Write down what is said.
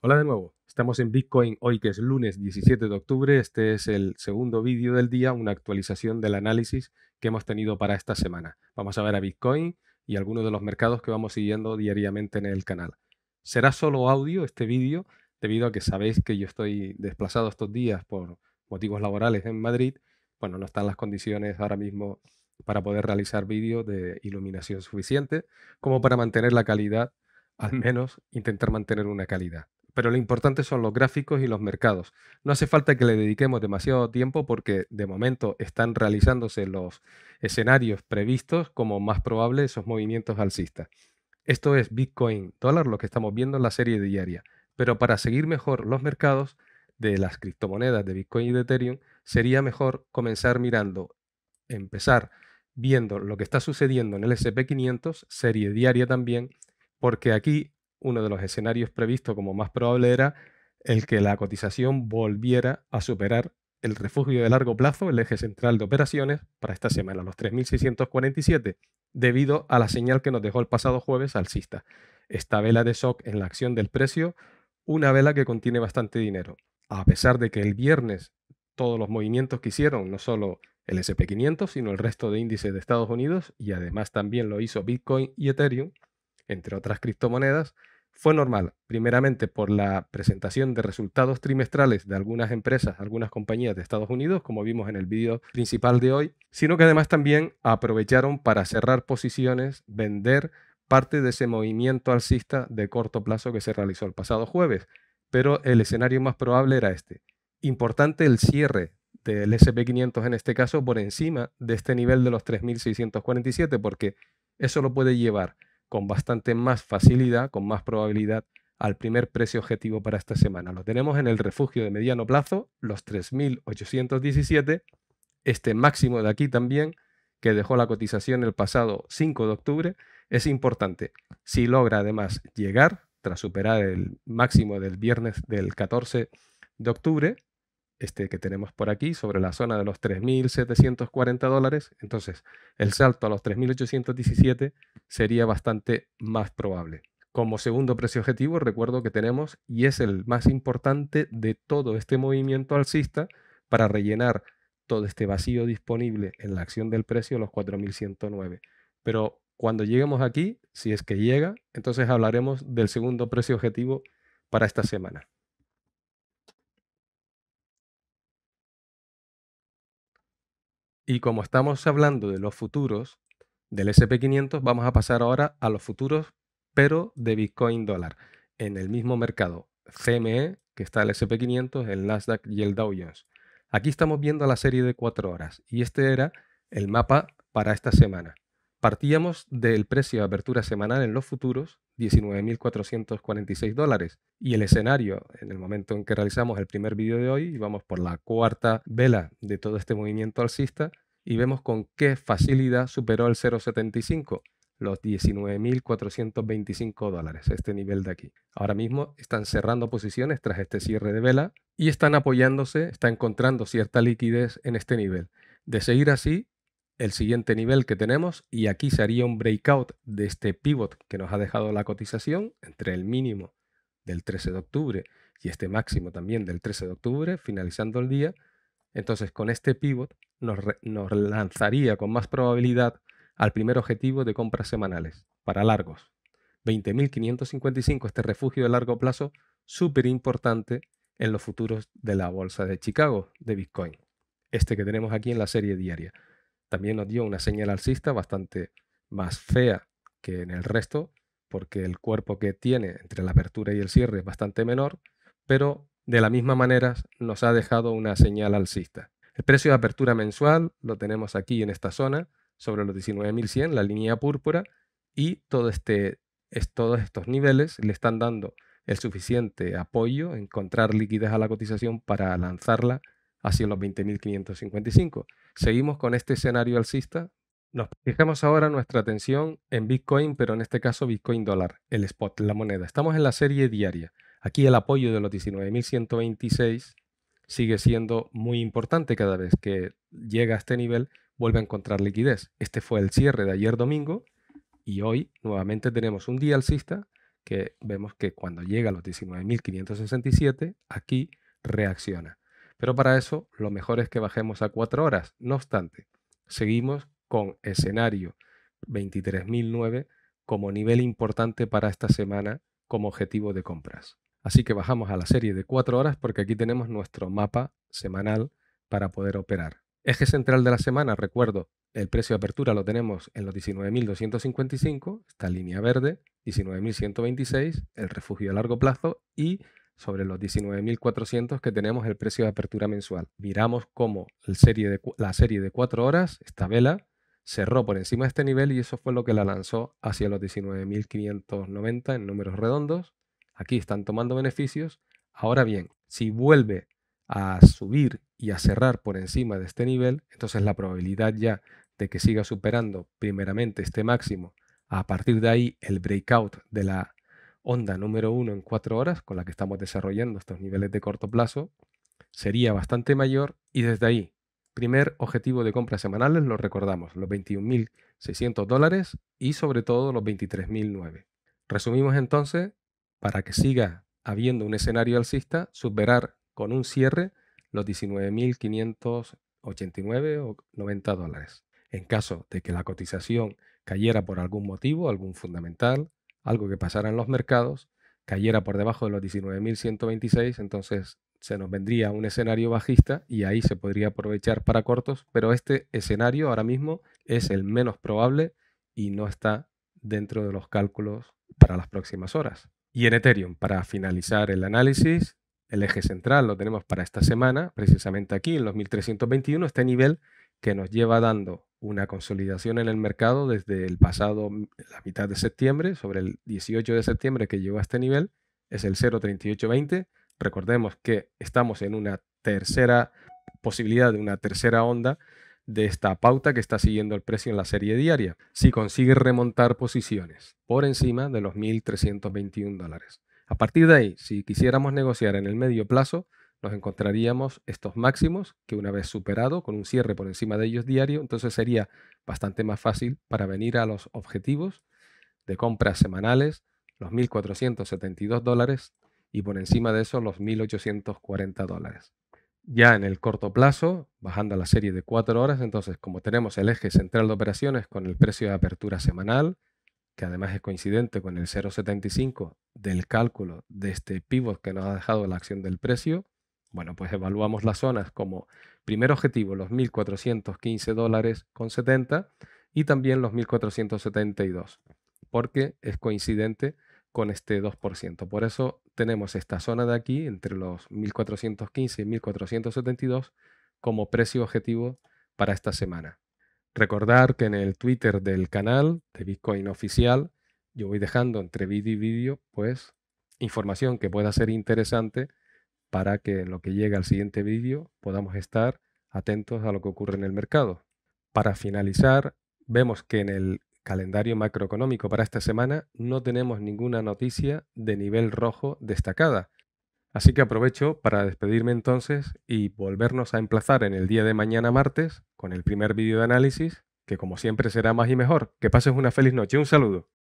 Hola de nuevo, estamos en Bitcoin hoy que es lunes 17 de octubre, este es el segundo vídeo del día, una actualización del análisis que hemos tenido para esta semana. Vamos a ver a Bitcoin y algunos de los mercados que vamos siguiendo diariamente en el canal. Será solo audio este vídeo, debido a que sabéis que yo estoy desplazado estos días por motivos laborales en Madrid, bueno, no están las condiciones ahora mismo para poder realizar vídeos de iluminación suficiente como para mantener la calidad, al menos intentar mantener una calidad pero lo importante son los gráficos y los mercados. No hace falta que le dediquemos demasiado tiempo porque de momento están realizándose los escenarios previstos como más probable esos movimientos alcistas. Esto es Bitcoin dólar, lo que estamos viendo en la serie diaria. Pero para seguir mejor los mercados de las criptomonedas de Bitcoin y de Ethereum, sería mejor comenzar mirando, empezar viendo lo que está sucediendo en el SP500, serie diaria también, porque aquí uno de los escenarios previstos como más probable era el que la cotización volviera a superar el refugio de largo plazo, el eje central de operaciones, para esta semana, los 3.647, debido a la señal que nos dejó el pasado jueves alcista. Esta vela de shock en la acción del precio, una vela que contiene bastante dinero. A pesar de que el viernes todos los movimientos que hicieron, no solo el SP500, sino el resto de índices de Estados Unidos, y además también lo hizo Bitcoin y Ethereum, entre otras criptomonedas, fue normal, primeramente por la presentación de resultados trimestrales de algunas empresas, algunas compañías de Estados Unidos, como vimos en el vídeo principal de hoy, sino que además también aprovecharon para cerrar posiciones, vender parte de ese movimiento alcista de corto plazo que se realizó el pasado jueves. Pero el escenario más probable era este. Importante el cierre del SP500 en este caso por encima de este nivel de los 3.647, porque eso lo puede llevar con bastante más facilidad, con más probabilidad, al primer precio objetivo para esta semana. Lo tenemos en el refugio de mediano plazo, los 3.817, este máximo de aquí también, que dejó la cotización el pasado 5 de octubre, es importante. Si logra además llegar, tras superar el máximo del viernes del 14 de octubre, este que tenemos por aquí, sobre la zona de los 3.740 dólares, entonces el salto a los 3.817 sería bastante más probable. Como segundo precio objetivo, recuerdo que tenemos, y es el más importante de todo este movimiento alcista, para rellenar todo este vacío disponible en la acción del precio, los 4.109. Pero cuando lleguemos aquí, si es que llega, entonces hablaremos del segundo precio objetivo para esta semana. Y como estamos hablando de los futuros del SP500, vamos a pasar ahora a los futuros, pero de Bitcoin dólar, en el mismo mercado CME, que está el SP500, el Nasdaq y el Dow Jones. Aquí estamos viendo la serie de cuatro horas y este era el mapa para esta semana. Partíamos del precio de apertura semanal en los futuros, 19.446 dólares, y el escenario en el momento en que realizamos el primer vídeo de hoy, vamos por la cuarta vela de todo este movimiento alcista, y vemos con qué facilidad superó el 0.75 los 19.425 dólares, este nivel de aquí. Ahora mismo están cerrando posiciones tras este cierre de vela y están apoyándose, está encontrando cierta liquidez en este nivel. De seguir así, el siguiente nivel que tenemos y aquí se haría un breakout de este pivot que nos ha dejado la cotización entre el mínimo del 13 de octubre y este máximo también del 13 de octubre, finalizando el día. Entonces con este pivot nos, nos lanzaría con más probabilidad al primer objetivo de compras semanales para largos. 20.555, este refugio de largo plazo súper importante en los futuros de la bolsa de Chicago de Bitcoin. Este que tenemos aquí en la serie diaria también nos dio una señal alcista bastante más fea que en el resto, porque el cuerpo que tiene entre la apertura y el cierre es bastante menor, pero de la misma manera nos ha dejado una señal alcista. El precio de apertura mensual lo tenemos aquí en esta zona, sobre los 19.100, la línea púrpura, y todo este, es, todos estos niveles le están dando el suficiente apoyo, encontrar liquidez a la cotización para lanzarla hacia los 20.555. Seguimos con este escenario alcista. Nos fijamos ahora nuestra atención en Bitcoin, pero en este caso Bitcoin dólar, el spot, la moneda. Estamos en la serie diaria. Aquí el apoyo de los 19.126 sigue siendo muy importante cada vez que llega a este nivel, vuelve a encontrar liquidez. Este fue el cierre de ayer domingo y hoy nuevamente tenemos un día alcista que vemos que cuando llega a los 19.567 aquí reacciona. Pero para eso lo mejor es que bajemos a 4 horas. No obstante, seguimos con escenario 23.009 como nivel importante para esta semana como objetivo de compras. Así que bajamos a la serie de 4 horas porque aquí tenemos nuestro mapa semanal para poder operar. Eje central de la semana, recuerdo, el precio de apertura lo tenemos en los 19.255, esta línea verde, 19.126, el refugio a largo plazo y sobre los 19.400 que tenemos el precio de apertura mensual. Miramos cómo la serie de 4 horas, esta vela, cerró por encima de este nivel y eso fue lo que la lanzó hacia los 19.590 en números redondos. Aquí están tomando beneficios. Ahora bien, si vuelve a subir y a cerrar por encima de este nivel, entonces la probabilidad ya de que siga superando primeramente este máximo, a partir de ahí el breakout de la onda número uno en cuatro horas, con la que estamos desarrollando estos niveles de corto plazo, sería bastante mayor y desde ahí, primer objetivo de compra semanales, lo recordamos, los 21.600 dólares y sobre todo los 23.009. Resumimos entonces, para que siga habiendo un escenario alcista, superar con un cierre los 19.589 o 90 dólares. En caso de que la cotización cayera por algún motivo, algún fundamental, algo que pasara en los mercados, cayera por debajo de los 19.126, entonces se nos vendría un escenario bajista y ahí se podría aprovechar para cortos, pero este escenario ahora mismo es el menos probable y no está dentro de los cálculos para las próximas horas. Y en Ethereum, para finalizar el análisis, el eje central lo tenemos para esta semana, precisamente aquí en los 1321, este nivel que nos lleva dando una consolidación en el mercado desde el pasado, mm, la mitad de septiembre, sobre el 18 de septiembre que llegó a este nivel, es el 0.3820. Recordemos que estamos en una tercera posibilidad de una tercera onda de esta pauta que está siguiendo el precio en la serie diaria, si consigue remontar posiciones por encima de los 1.321 dólares. A partir de ahí, si quisiéramos negociar en el medio plazo, nos encontraríamos estos máximos que una vez superado, con un cierre por encima de ellos diario, entonces sería bastante más fácil para venir a los objetivos de compras semanales, los 1.472 dólares y por encima de eso los 1.840 dólares. Ya en el corto plazo, bajando a la serie de 4 horas, entonces como tenemos el eje central de operaciones con el precio de apertura semanal, que además es coincidente con el 0,75 del cálculo de este pivot que nos ha dejado la acción del precio, bueno, pues evaluamos las zonas como primer objetivo los 1.415 dólares con 70 y también los 1.472, porque es coincidente con este 2%. Por eso tenemos esta zona de aquí, entre los 1.415 y 1.472, como precio objetivo para esta semana. Recordar que en el Twitter del canal de Bitcoin oficial, yo voy dejando entre vídeo y vídeo, pues, información que pueda ser interesante para que en lo que llegue al siguiente vídeo podamos estar atentos a lo que ocurre en el mercado. Para finalizar, vemos que en el calendario macroeconómico para esta semana no tenemos ninguna noticia de nivel rojo destacada. Así que aprovecho para despedirme entonces y volvernos a emplazar en el día de mañana martes con el primer vídeo de análisis, que como siempre será más y mejor. Que pases una feliz noche, un saludo.